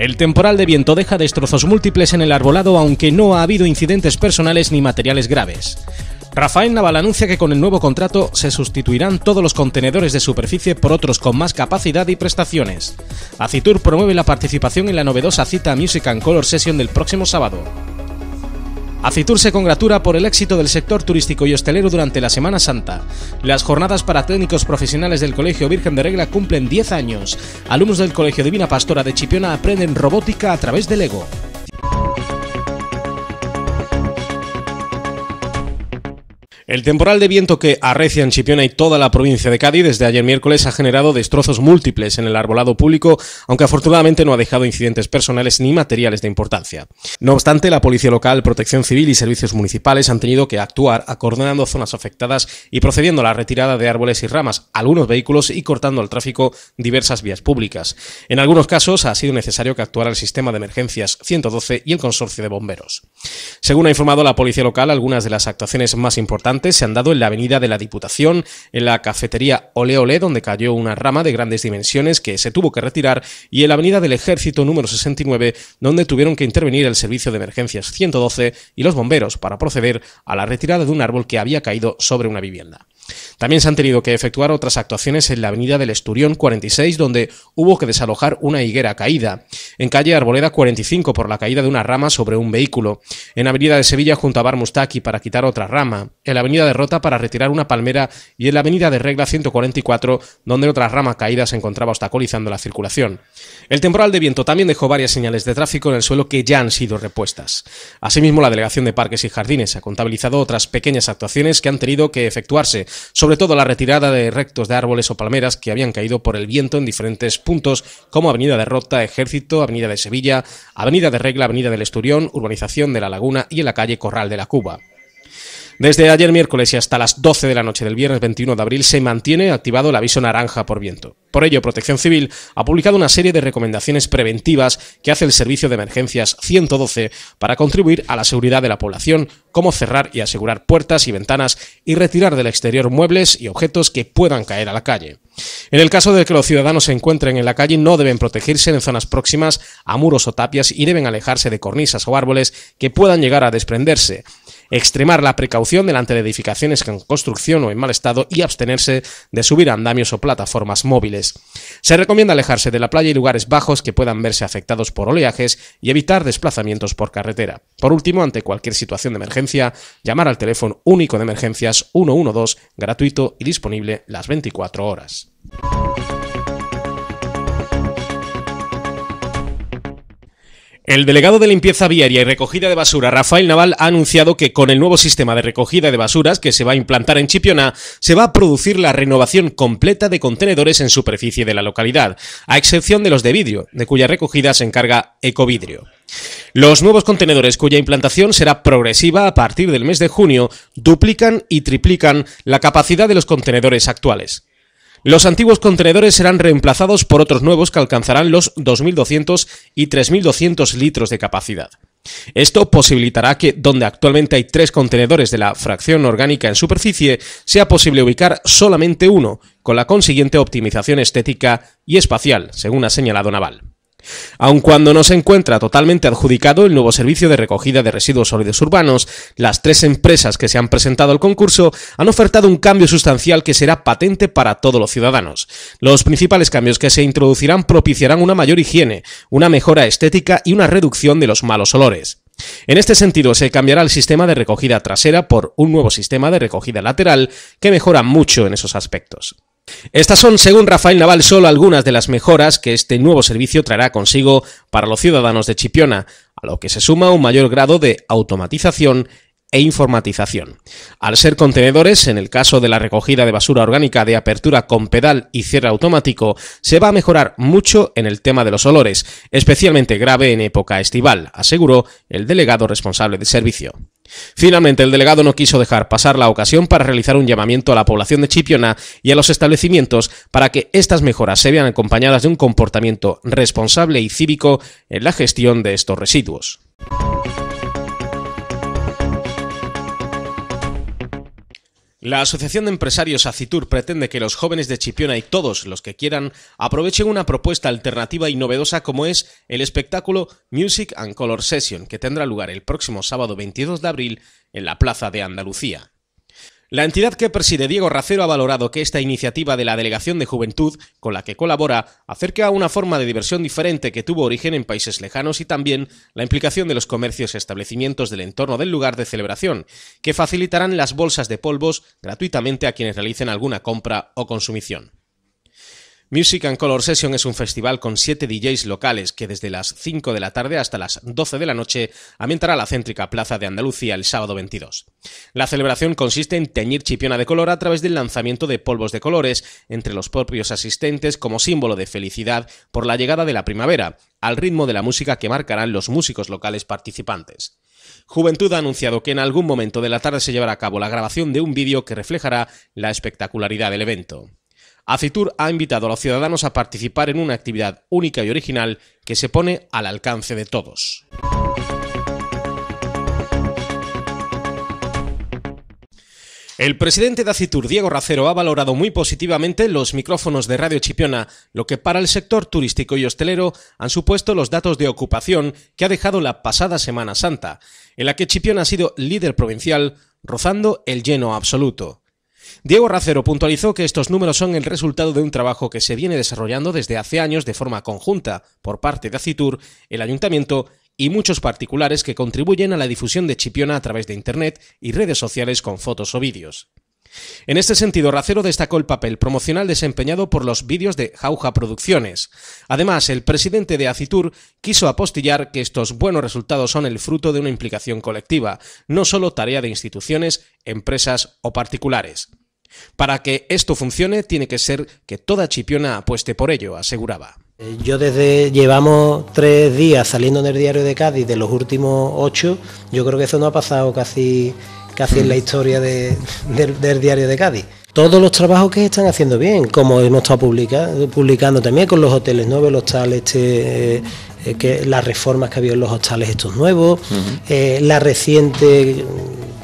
El temporal de viento deja destrozos múltiples en el arbolado, aunque no ha habido incidentes personales ni materiales graves. Rafael Naval anuncia que con el nuevo contrato se sustituirán todos los contenedores de superficie por otros con más capacidad y prestaciones. Acitur promueve la participación en la novedosa cita Music and Color Session del próximo sábado. Acitur se congratula por el éxito del sector turístico y hostelero durante la Semana Santa. Las jornadas para técnicos profesionales del Colegio Virgen de Regla cumplen 10 años. Alumnos del Colegio Divina Pastora de Chipiona aprenden robótica a través del ego. El temporal de viento que arrecia en Chipiona y toda la provincia de Cádiz desde ayer miércoles ha generado destrozos múltiples en el arbolado público, aunque afortunadamente no ha dejado incidentes personales ni materiales de importancia. No obstante, la Policía Local, Protección Civil y Servicios Municipales han tenido que actuar acordonando zonas afectadas y procediendo a la retirada de árboles y ramas, algunos vehículos y cortando al tráfico diversas vías públicas. En algunos casos ha sido necesario que actuara el sistema de emergencias 112 y el consorcio de bomberos. Según ha informado la Policía Local, algunas de las actuaciones más importantes se han dado en la Avenida de la Diputación, en la cafetería Ole donde cayó una rama de grandes dimensiones que se tuvo que retirar, y en la Avenida del Ejército número 69, donde tuvieron que intervenir el Servicio de Emergencias 112 y los bomberos para proceder a la retirada de un árbol que había caído sobre una vivienda. También se han tenido que efectuar otras actuaciones en la avenida del Esturión 46, donde hubo que desalojar una higuera caída. En calle Arboleda 45, por la caída de una rama sobre un vehículo. En avenida de Sevilla, junto a Bar Mustaki, para quitar otra rama. En la avenida de Rota, para retirar una palmera. Y en la avenida de Regla 144, donde otra rama caída se encontraba obstaculizando la circulación. El temporal de viento también dejó varias señales de tráfico en el suelo que ya han sido repuestas. Asimismo, la Delegación de Parques y Jardines ha contabilizado otras pequeñas actuaciones que han tenido que efectuarse sobre todo la retirada de rectos de árboles o palmeras que habían caído por el viento en diferentes puntos, como Avenida de Rota, Ejército, Avenida de Sevilla, Avenida de Regla, Avenida del Esturión, Urbanización de la Laguna y en la calle Corral de la Cuba. Desde ayer miércoles y hasta las 12 de la noche del viernes 21 de abril se mantiene activado el aviso naranja por viento. Por ello, Protección Civil ha publicado una serie de recomendaciones preventivas que hace el Servicio de Emergencias 112 para contribuir a la seguridad de la población, como cerrar y asegurar puertas y ventanas y retirar del exterior muebles y objetos que puedan caer a la calle. En el caso de que los ciudadanos se encuentren en la calle, no deben protegerse en zonas próximas a muros o tapias y deben alejarse de cornisas o árboles que puedan llegar a desprenderse extremar la precaución delante de edificaciones en construcción o en mal estado y abstenerse de subir andamios o plataformas móviles. Se recomienda alejarse de la playa y lugares bajos que puedan verse afectados por oleajes y evitar desplazamientos por carretera. Por último, ante cualquier situación de emergencia, llamar al teléfono único de emergencias 112 gratuito y disponible las 24 horas. El delegado de limpieza viaria y recogida de basura, Rafael Naval, ha anunciado que con el nuevo sistema de recogida de basuras que se va a implantar en Chipiona, se va a producir la renovación completa de contenedores en superficie de la localidad, a excepción de los de vidrio, de cuya recogida se encarga Ecovidrio. Los nuevos contenedores, cuya implantación será progresiva a partir del mes de junio, duplican y triplican la capacidad de los contenedores actuales. Los antiguos contenedores serán reemplazados por otros nuevos que alcanzarán los 2.200 y 3.200 litros de capacidad. Esto posibilitará que donde actualmente hay tres contenedores de la fracción orgánica en superficie, sea posible ubicar solamente uno, con la consiguiente optimización estética y espacial, según ha señalado Naval. Aun cuando no se encuentra totalmente adjudicado el nuevo servicio de recogida de residuos sólidos urbanos, las tres empresas que se han presentado al concurso han ofertado un cambio sustancial que será patente para todos los ciudadanos. Los principales cambios que se introducirán propiciarán una mayor higiene, una mejora estética y una reducción de los malos olores. En este sentido, se cambiará el sistema de recogida trasera por un nuevo sistema de recogida lateral que mejora mucho en esos aspectos. Estas son, según Rafael Naval, solo algunas de las mejoras que este nuevo servicio traerá consigo para los ciudadanos de Chipiona, a lo que se suma un mayor grado de automatización e informatización. Al ser contenedores, en el caso de la recogida de basura orgánica de apertura con pedal y cierre automático, se va a mejorar mucho en el tema de los olores, especialmente grave en época estival, aseguró el delegado responsable de servicio. Finalmente, el delegado no quiso dejar pasar la ocasión para realizar un llamamiento a la población de Chipiona y a los establecimientos para que estas mejoras se vean acompañadas de un comportamiento responsable y cívico en la gestión de estos residuos. La Asociación de Empresarios Acitur pretende que los jóvenes de Chipiona y todos los que quieran aprovechen una propuesta alternativa y novedosa como es el espectáculo Music and Color Session que tendrá lugar el próximo sábado 22 de abril en la Plaza de Andalucía. La entidad que preside Diego Racero ha valorado que esta iniciativa de la Delegación de Juventud, con la que colabora, acerca una forma de diversión diferente que tuvo origen en países lejanos y también la implicación de los comercios y establecimientos del entorno del lugar de celebración, que facilitarán las bolsas de polvos gratuitamente a quienes realicen alguna compra o consumición. Music and Color Session es un festival con siete DJs locales que desde las 5 de la tarde hasta las 12 de la noche ambientará la céntrica Plaza de Andalucía el sábado 22. La celebración consiste en teñir chipiona de color a través del lanzamiento de polvos de colores entre los propios asistentes como símbolo de felicidad por la llegada de la primavera, al ritmo de la música que marcarán los músicos locales participantes. Juventud ha anunciado que en algún momento de la tarde se llevará a cabo la grabación de un vídeo que reflejará la espectacularidad del evento. Acitur ha invitado a los ciudadanos a participar en una actividad única y original que se pone al alcance de todos. El presidente de Acitur, Diego Racero, ha valorado muy positivamente los micrófonos de Radio Chipiona, lo que para el sector turístico y hostelero han supuesto los datos de ocupación que ha dejado la pasada Semana Santa, en la que Chipiona ha sido líder provincial, rozando el lleno absoluto. Diego Racero puntualizó que estos números son el resultado de un trabajo que se viene desarrollando desde hace años de forma conjunta por parte de Acitur, el Ayuntamiento y muchos particulares que contribuyen a la difusión de Chipiona a través de Internet y redes sociales con fotos o vídeos. En este sentido, Racero destacó el papel promocional desempeñado por los vídeos de Jauja Producciones. Además, el presidente de Acitur quiso apostillar que estos buenos resultados son el fruto de una implicación colectiva, no solo tarea de instituciones, empresas o particulares. Para que esto funcione tiene que ser que toda Chipiona apueste por ello, aseguraba. Eh, yo desde llevamos tres días saliendo en el diario de Cádiz de los últimos ocho, yo creo que eso no ha pasado casi, casi en la mm. historia del, diario de Cádiz todos los trabajos que están haciendo bien, como hemos estado publicando, publicando también con los hoteles nuevos, los este, eh, eh, que, las reformas que habido en los hostales estos nuevos, la reciente,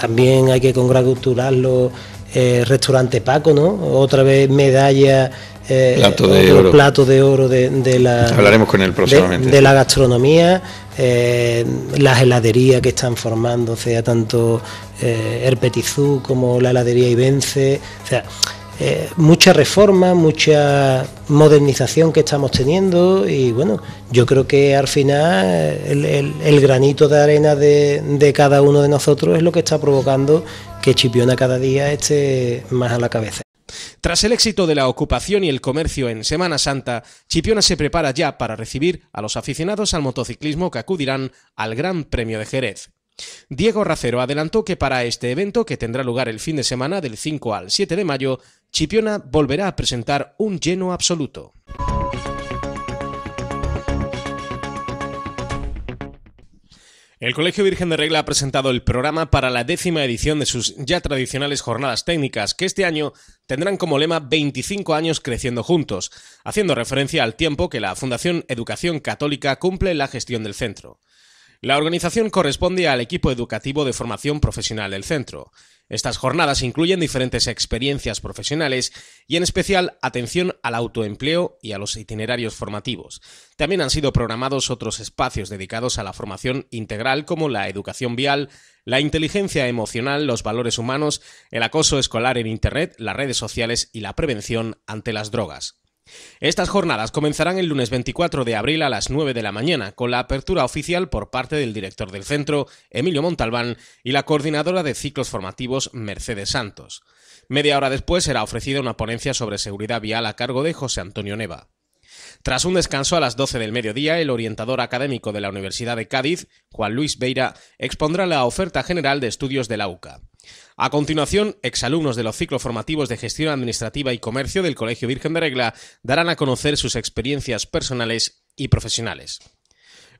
también hay que congratularlo, eh, restaurante Paco, ¿no? Otra vez medalla, eh, plato, de oro. de la... Hablaremos con De, la gastronomía, eh, las heladerías que están formando, o sea, tanto ...herpetizú como la heladería Ibence, o sea... Eh, mucha reforma, mucha modernización que estamos teniendo y bueno, yo creo que al final eh, el, granito de arena de, de, cada uno de nosotros es lo que está provocando que Chipiona cada día esté más a la cabeza. Tras el éxito de la ocupación y el comercio en Semana Santa, Chipiona se prepara ya para recibir a los aficionados al motociclismo que acudirán al Gran Premio de Jerez. Diego Racero adelantó que para este evento, que tendrá lugar el fin de semana del 5 al 7 de mayo, Chipiona volverá a presentar un lleno absoluto. El Colegio Virgen de Regla ha presentado el programa para la décima edición de sus ya tradicionales jornadas técnicas, que este año tendrán como lema 25 años creciendo juntos, haciendo referencia al tiempo que la Fundación Educación Católica cumple la gestión del centro. La organización corresponde al equipo educativo de formación profesional del centro. Estas jornadas incluyen diferentes experiencias profesionales y en especial atención al autoempleo y a los itinerarios formativos. También han sido programados otros espacios dedicados a la formación integral como la educación vial, la inteligencia emocional, los valores humanos, el acoso escolar en Internet, las redes sociales y la prevención ante las drogas. Estas jornadas comenzarán el lunes 24 de abril a las 9 de la mañana, con la apertura oficial por parte del director del centro, Emilio Montalbán, y la coordinadora de ciclos formativos, Mercedes Santos. Media hora después será ofrecida una ponencia sobre seguridad vial a cargo de José Antonio Neva. Tras un descanso a las 12 del mediodía, el orientador académico de la Universidad de Cádiz, Juan Luis Beira, expondrá la oferta general de estudios de la UCA. A continuación, exalumnos de los ciclos formativos de Gestión Administrativa y Comercio del Colegio Virgen de Regla darán a conocer sus experiencias personales y profesionales.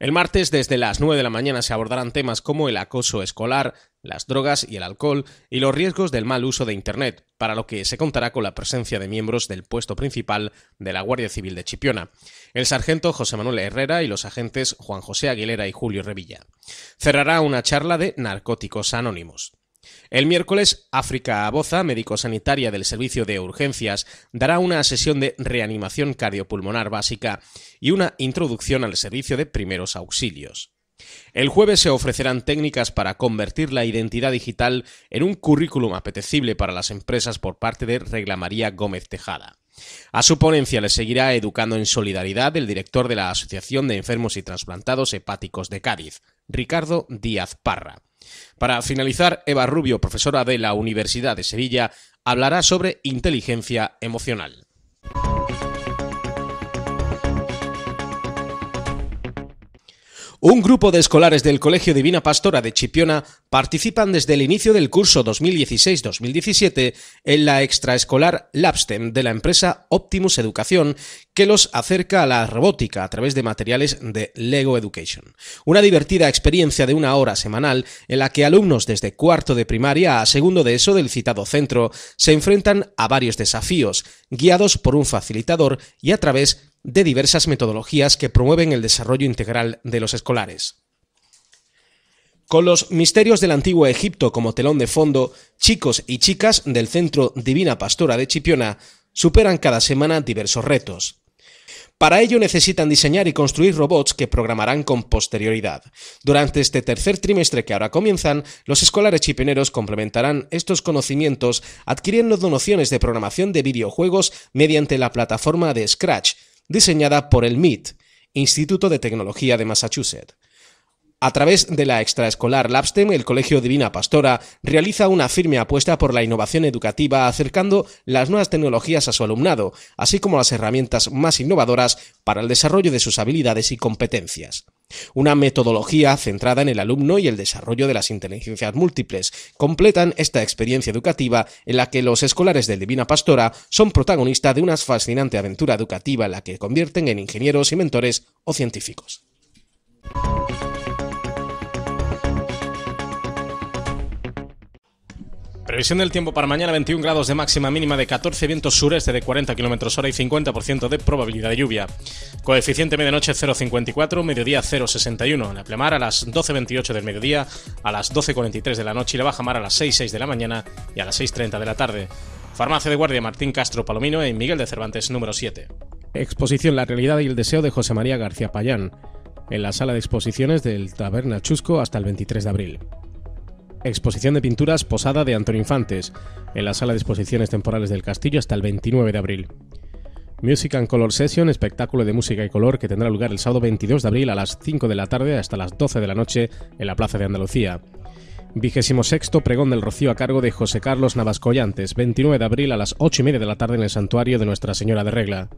El martes, desde las 9 de la mañana, se abordarán temas como el acoso escolar, las drogas y el alcohol, y los riesgos del mal uso de Internet, para lo que se contará con la presencia de miembros del puesto principal de la Guardia Civil de Chipiona, el sargento José Manuel Herrera y los agentes Juan José Aguilera y Julio Revilla. Cerrará una charla de Narcóticos Anónimos. El miércoles, África Aboza, médico sanitaria del Servicio de Urgencias, dará una sesión de reanimación cardiopulmonar básica y una introducción al servicio de primeros auxilios. El jueves se ofrecerán técnicas para convertir la identidad digital en un currículum apetecible para las empresas por parte de Regla María Gómez Tejada. A su ponencia le seguirá educando en solidaridad el director de la Asociación de Enfermos y Transplantados Hepáticos de Cádiz, Ricardo Díaz Parra. Para finalizar, Eva Rubio, profesora de la Universidad de Sevilla, hablará sobre inteligencia emocional. Un grupo de escolares del Colegio Divina Pastora de Chipiona participan desde el inicio del curso 2016-2017 en la extraescolar Labstem de la empresa Optimus Educación, que los acerca a la robótica a través de materiales de Lego Education. Una divertida experiencia de una hora semanal en la que alumnos desde cuarto de primaria a segundo de eso del citado centro se enfrentan a varios desafíos, guiados por un facilitador y a través de diversas metodologías que promueven el desarrollo integral de los escolares. Con los misterios del antiguo Egipto como telón de fondo, chicos y chicas del Centro Divina Pastora de Chipiona superan cada semana diversos retos. Para ello necesitan diseñar y construir robots que programarán con posterioridad. Durante este tercer trimestre que ahora comienzan, los escolares chipioneros complementarán estos conocimientos adquiriendo nociones de programación de videojuegos mediante la plataforma de Scratch, diseñada por el MIT, Instituto de Tecnología de Massachusetts. A través de la extraescolar Labstem, el Colegio Divina Pastora realiza una firme apuesta por la innovación educativa acercando las nuevas tecnologías a su alumnado, así como las herramientas más innovadoras para el desarrollo de sus habilidades y competencias. Una metodología centrada en el alumno y el desarrollo de las inteligencias múltiples completan esta experiencia educativa en la que los escolares de Divina Pastora son protagonistas de una fascinante aventura educativa la que convierten en ingenieros y mentores o científicos. Previsión del tiempo para mañana 21 grados de máxima mínima de 14 vientos sureste de 40 km hora y 50% de probabilidad de lluvia. Coeficiente medianoche 0.54, mediodía 0.61. La plemar a las 12.28 del mediodía, a las 12.43 de la noche y la baja mar a las 6.06 de la mañana y a las 6.30 de la tarde. Farmacia de Guardia Martín Castro Palomino en Miguel de Cervantes número 7. Exposición La realidad y el deseo de José María García Payán, en la sala de exposiciones del Taberna Chusco hasta el 23 de abril. Exposición de pinturas Posada de Antonio Infantes, en la sala de exposiciones temporales del castillo hasta el 29 de abril. Music and Color Session, espectáculo de música y color que tendrá lugar el sábado 22 de abril a las 5 de la tarde hasta las 12 de la noche en la Plaza de Andalucía. 26 Pregón del Rocío a cargo de José Carlos Navascoyantes, 29 de abril a las 8 y media de la tarde en el Santuario de Nuestra Señora de Regla.